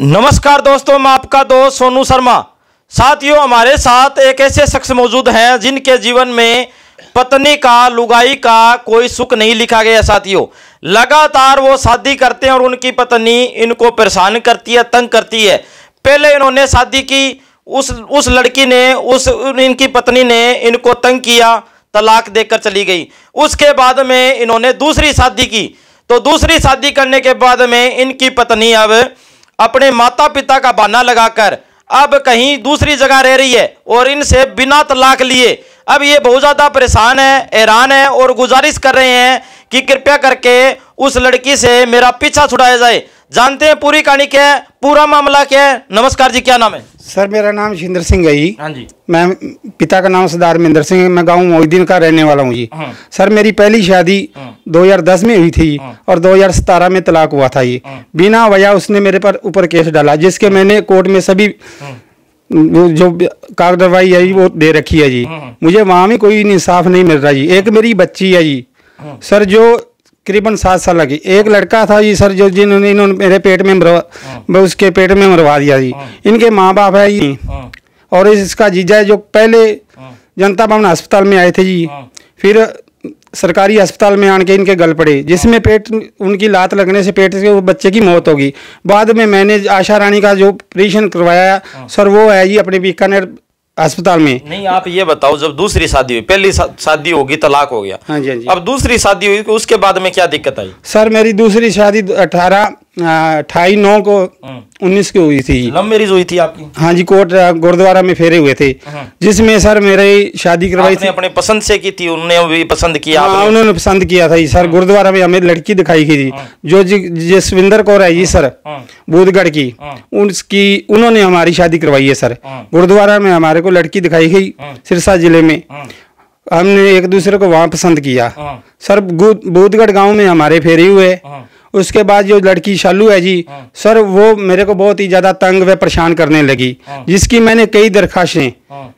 नमस्कार दोस्तों मैं आपका दोस्त सोनू शर्मा साथियों हमारे साथ एक ऐसे शख्स मौजूद हैं जिनके जीवन में पत्नी का लुगाई का कोई सुख नहीं लिखा गया साथियों लगातार वो शादी करते हैं और उनकी पत्नी इनको परेशान करती है तंग करती है पहले इन्होंने शादी की उस उस लड़की ने उस इनकी पत्नी ने इनको तंग किया तलाक देकर चली गई उसके बाद में इन्होंने दूसरी शादी की तो दूसरी शादी करने के बाद में इनकी पत्नी अब अपने माता पिता का बहाना लगाकर अब कहीं दूसरी जगह रह रही है और इनसे बिना तलाक लिए अब ये बहुत ज़्यादा परेशान है हैरान है और गुजारिश कर रहे हैं कि कृपया करके उस लड़की से मेरा पीछा छुड़ाया जाए जानते हैं पूरी कहानी क्या है पूरा मामला क्या है नमस्कार जी क्या नाम है सर मेरा नाम शिंदर सिंह है जी हाँ मैं पिता का नाम सरदार महेंद्र सिंह है मैं गाँव मोहिदीन का रहने वाला हूँ जी हाँ। सर मेरी पहली शादी 2010 हाँ। में हुई थी और 2017 में तलाक हुआ था ये बिना वजह उसने मेरे पर ऊपर केस डाला जिसके मैंने कोर्ट में सभी वो जो कागजवाही है वो दे रखी है जी मुझे वहाँ भी कोई इंसाफ नहीं मिल रहा जी एक मेरी बच्ची है जी सर जो करीबन सात साल लगी एक लड़का था जी सर जो जिन्होंने इन्होंने मेरे पेट में मरवा हाँ। उसके पेट में मरवा दिया जी हाँ। इनके माँ बाप है जी हाँ। और इसका जीजा जो पहले जनता भवन अस्पताल में आए थे जी फिर सरकारी अस्पताल में आन के इनके गल पड़े जिसमें पेट उनकी लात लगने से पेट से वो बच्चे की मौत होगी बाद में मैंने आशा रानी का जो ऑपरेशन करवाया सर वो है जी अपने बीकानेर अस्पताल में नहीं आप ये बताओ जब दूसरी शादी हुई पहली शादी होगी तलाक हो गया हाँ जी हाँ जी अब दूसरी शादी हुई उसके बाद में क्या दिक्कत आई सर मेरी दूसरी शादी अठारह अठाई नौ को हम्म। उन्नीस की हुई थी लव मैरिज हुई थी आपकी हाँ जी कोर्ट गुरुद्वारा में फेरे हुए थे हम्म। जिसमें सर मेरे शादी करवाई थी अपने पसंद से की थी उन्होंने भी पसंद किया हाँ उन्होंने पसंद किया था सर हम्म। गुरुद्वारा में हमें लड़की दिखाई गई थी जो जसविंदर कौर है जी सर बोधगढ़ की उसकी उन्होंने हमारी शादी करवाई है सर गुरुद्वारा में हमारे को लड़की दिखाई गई सिरसा जिले में हमने एक दूसरे को वहाँ पसंद किया सर बोधगढ़ गाँव में हमारे फेरे हुए उसके बाद जो लड़की शालू है जी हाँ। सर वो मेरे को बहुत ही ज़्यादा तंग व परेशान करने लगी हाँ। जिसकी मैंने कई दरखास्तें हाँ।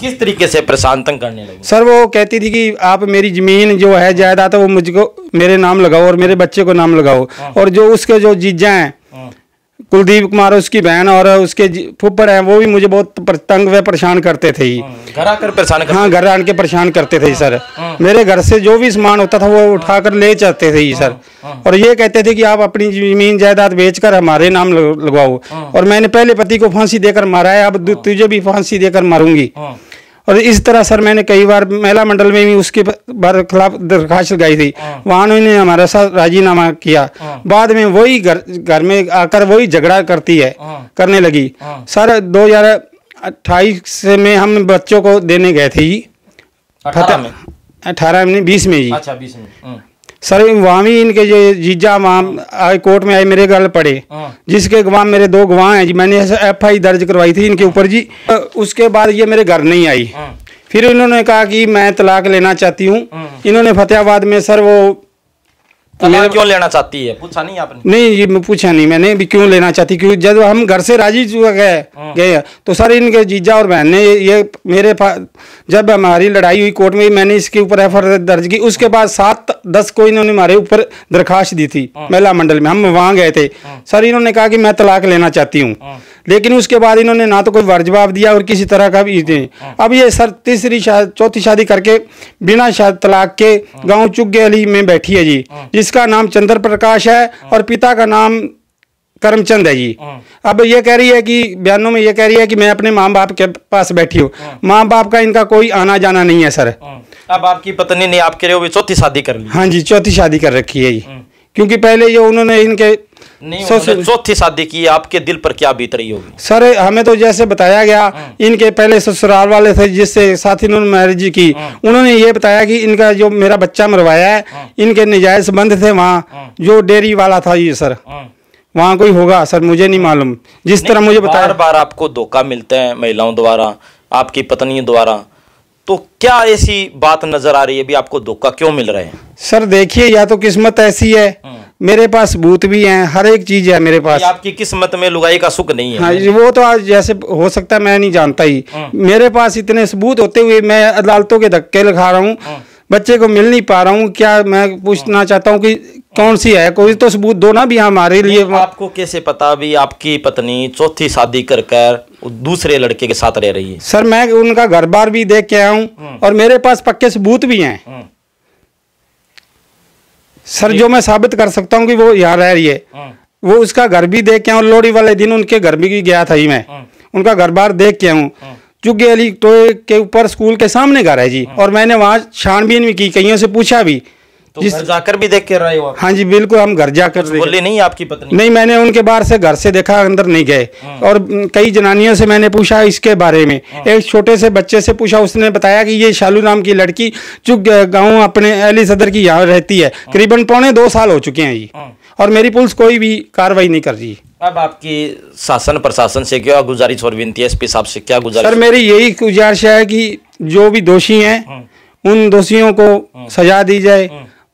किस तरीके से परेशान तंग करने लगी सर वो कहती थी कि आप मेरी ज़मीन जो है जायदाद है वो मुझको मेरे नाम लगाओ और मेरे बच्चे को नाम लगाओ और जो उसके जो जीजा है कुलदीप कुमार उसकी बहन और उसके फुप्पड़ हैं वो भी मुझे बहुत तंग व परेशान करते थे हम्म, घर आकर परेशान हाँ घर आन के परेशान करते थे सर हम्म, हम्म। मेरे घर से जो भी सामान होता था वो उठा कर ले जाते थे सर और ये कहते थे कि आप अपनी जमीन जायदाद बेचकर हमारे नाम लगवाओ और मैंने पहले पति को फांसी देकर मारा है अब तुझे भी फांसी देकर मारूंगी और इस तरह सर मैंने कई बार महिला मंडल में भी उसके बार खिलाफ दरखास्त लगाई थी हाँ। वहां उन्होंने हमारे साथ राजीनामा किया हाँ। बाद में वही घर घर में आकर वही झगड़ा करती है हाँ। करने लगी सर दो हजार अट्ठाईस में हम बच्चों को देने गए थे जी अठारह में अठारह में बीस में जी अच्छा बीस में हम्म। सर वहाँ भी इनके जो जीजा वहाँ आए कोर्ट में आए मेरे गल पड़े हाँ। जिसके गवाह मेरे दो गवाह हैं जी मैंने एफ आई दर्ज करवाई थी इनके ऊपर जी हाँ। उसके बाद ये मेरे घर नहीं आई हाँ। फिर इन्होंने कहा कि मैं तलाक लेना चाहती हूँ इन्होंने फतेहाबाद में सर वो क्यों लेना चाहती है पूछा नहीं आपने नहीं ये मैं पूछा नहीं मैंने भी क्यों लेना चाहती क्यों जब हम घर से राजी गए हाँ। गए तो सर इनके जीजा और बहन ने ये मेरे पास जब हमारी लड़ाई हुई कोर्ट में मैंने इसके ऊपर एफ दर्ज की उसके बाद सात दस को इन्होंने हमारे ऊपर दरखास्त दी थी हाँ। महिला मंडल में हम वहाँ गए थे हाँ। सर इन्होंने कहा कि मैं तलाक लेना चाहती हूँ लेकिन उसके बाद इन्होंने ना तो कोई वर्जवाब दिया और किसी तरह का भी दें हाँ। अब ये सर तीसरी शाद चौथी शादी करके बिना शाद तलाक के हाँ। गाँव चुग्गे अली में बैठी है जी हाँ। जिसका नाम चंद्र प्रकाश है और पिता का नाम करमचंद है जी अब ये कह रही है कि बयानों में ये कह रही है कि मैं अपने माँ बाप के पास बैठी हूँ माँ बाप का इनका कोई आना जाना नहीं है सर अब आपकी पत्नी ने आपके चौथी शादी कर ली हाँ जी चौथी शादी कर रखी है जी क्योंकि पहले ये उन्होंने इनके चौथी शादी की आपके दिल पर क्या बीत रही होगी सर हमें तो जैसे बताया गया हाँ। इनके पहले ससुराल वाले थे जिससे साथ इन्होंने मैरिज की हाँ। उन्होंने ये बताया कि इनका जो मेरा बच्चा मरवाया है हाँ। इनके नजायज संबंध थे वहाँ जो डेयरी वाला था ये सर वहाँ कोई होगा सर मुझे नहीं मालूम जिस तरह मुझे बताया बार बार आपको धोखा मिलता है महिलाओं द्वारा आपकी पत्नियों द्वारा तो क्या ऐसी बात नजर आ रही है भी आपको धोखा क्यों मिल रहे हैं सर देखिए या तो किस्मत ऐसी है हाँ। मेरे पास बूथ भी हैं हर एक चीज है मेरे पास आपकी किस्मत में लुगाई का सुख नहीं है हाँ, वो तो आज जैसे हो सकता है मैं नहीं जानता ही हाँ। मेरे पास इतने सबूत होते हुए मैं अदालतों के धक्के लगा रहा हूँ हाँ। बच्चे को मिल नहीं पा रहा हूँ क्या मैं पूछना चाहता हूँ कि कौन सी है कोई तो सबूत दो ना भी हमारे लिए आपको कैसे पता भी आपकी पत्नी चौथी शादी कर कर दूसरे लड़के के साथ रह रही है सर मैं उनका घर बार भी देख के आया हूँ और मेरे पास पक्के सबूत भी हैं सर जो मैं साबित कर सकता हूँ कि वो यहाँ रह रही है हाँ। वो उसका घर भी देख के आऊँ लोहड़ी वाले दिन उनके घर भी गया था ही मैं हाँ। उनका घर बार देख के आऊँ हाँ। चुग्गे अली टोए तो के ऊपर स्कूल के सामने घर है जी और मैंने वहाँ छानबीन भी की कईयों से पूछा भी तो जिस... घर जाकर भी देख के रहे हो हाँ जी बिल्कुल हम घर जाकर तो बोले नहीं आपकी पत्नी नहीं मैंने उनके बाहर से घर से देखा अंदर नहीं गए हाँ। और कई जनानियों से मैंने पूछा इसके बारे में हाँ। एक छोटे से बच्चे से पूछा उसने बताया कि ये शालू नाम की लड़की जो गाँव अपने अली सदर की यहाँ रहती है हाँ। करीबन पौने दो साल हो चुके हैं जी और मेरी पुलिस कोई भी कार्रवाई नहीं कर रही अब आपकी शासन प्रशासन से क्या गुजारिश और विनती है साहब से क्या गुजारिश सर मेरी यही गुजारिश है कि जो भी दोषी हैं उन दोषियों को सजा दी जाए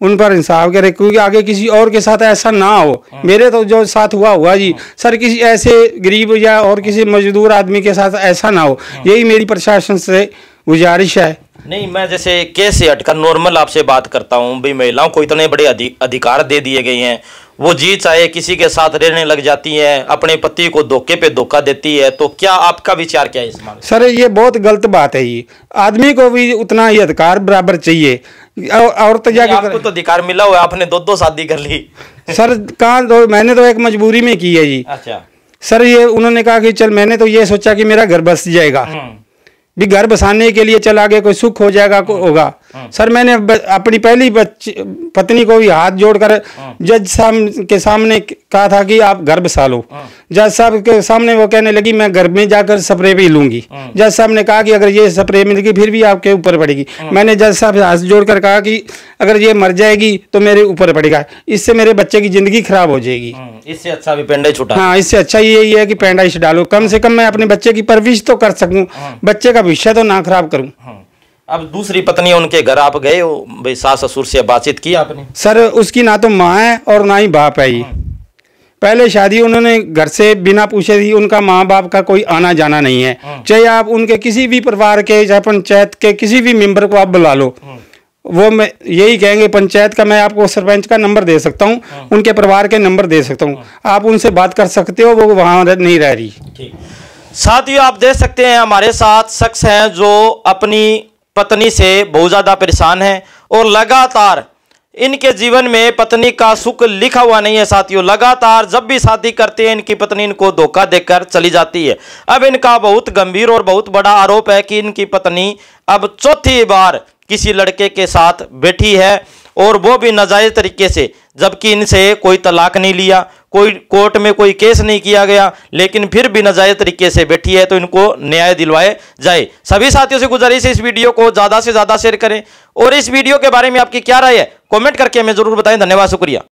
उन पर इंसाफ करे क्योंकि आगे किसी और के साथ ऐसा ना हो हाँ। मेरे तो जो साथ हुआ हुआ जी हाँ। सर किसी ऐसे गरीब या और किसी मजदूर आदमी के साथ ऐसा ना हो हाँ। यही मेरी प्रशासन से गुजारिश है नहीं मैं जैसे केस से हटकर नॉर्मल आपसे बात करता हूँ भाई महिलाओं को इतने बड़े अधिकार दे दिए गए हैं वो जी चाहे किसी के साथ रहने लग जाती है अपने पति को धोखे पे धोखा देती है तो क्या आपका विचार क्या है इस सर ये बहुत गलत बात है ये आदमी को भी उतना ही अधिकार बराबर चाहिए और, तो आपको तो अधिकार मिला हुआ आपने दो दो शादी कर ली सर कहाँ तो मैंने तो एक मजबूरी में की है जी अच्छा सर ये उन्होंने कहा कि चल मैंने तो ये सोचा कि मेरा घर बस जाएगा हम्म। भी घर बसाने के लिए चला गया कोई सुख हो जाएगा होगा हाँ। सर मैंने अपनी पहली पत्नी को भी हाथ जोड़कर हाँ। जज साहब के सामने कहा था कि आप गर्भ सालो हाँ। जज साहब के सामने वो कहने लगी मैं गर्भ में जाकर स्प्रे भी लूंगी जज साहब ने कहा कि अगर ये स्प्रे मिलेगी फिर भी आपके ऊपर पड़ेगी मैंने जज साहब हाथ जोड़कर कहा कि अगर ये मर जाएगी तो मेरे ऊपर पड़ेगा इससे मेरे बच्चे की जिंदगी खराब हो जाएगी इससे अच्छा भी पेंडा छुटा हाँ इससे अच्छा यही है कि पेंडा डालो कम से कम मैं अपने बच्चे की परवरिश तो कर सकूँ बच्चे का भविष्य तो ना खराब करूँ अब दूसरी पत्नी उनके घर आप गए हो भाई सास ससुर से बातचीत की आपने सर उसकी ना तो माँ है और ना ही बाप है ही हम्म। पहले शादी उन्होंने घर से बिना पूछे थी उनका माँ बाप का कोई आना जाना नहीं है हम्म। चाहे आप उनके किसी भी परिवार के चाहे पंचायत के किसी भी मेंबर को आप बुला लो हम्म। वो मैं यही कहेंगे पंचायत का मैं आपको सरपंच का नंबर दे सकता हूँ उनके परिवार के नंबर दे सकता हूँ आप उनसे बात कर सकते हो वो वहाँ नहीं रह रही साथ ही आप देख सकते हैं हमारे साथ शख्स हैं जो अपनी पत्नी से बहुत ज़्यादा परेशान हैं और लगातार इनके जीवन में पत्नी का सुख लिखा हुआ नहीं है साथियों लगातार जब भी शादी करते हैं इनकी पत्नी इनको धोखा देकर चली जाती है अब इनका बहुत गंभीर और बहुत बड़ा आरोप है कि इनकी पत्नी अब चौथी बार किसी लड़के के साथ बैठी है और वो भी नाजायज़ तरीके से जबकि इनसे कोई तलाक नहीं लिया कोई कोर्ट में कोई केस नहीं किया गया लेकिन फिर भी नाजायज़ तरीके से बैठी है तो इनको न्याय दिलवाए जाए सभी साथियों से गुजारिश है इस वीडियो को ज़्यादा से ज़्यादा शेयर करें और इस वीडियो के बारे में आपकी क्या राय है कॉमेंट करके हमें ज़रूर बताएं धन्यवाद शुक्रिया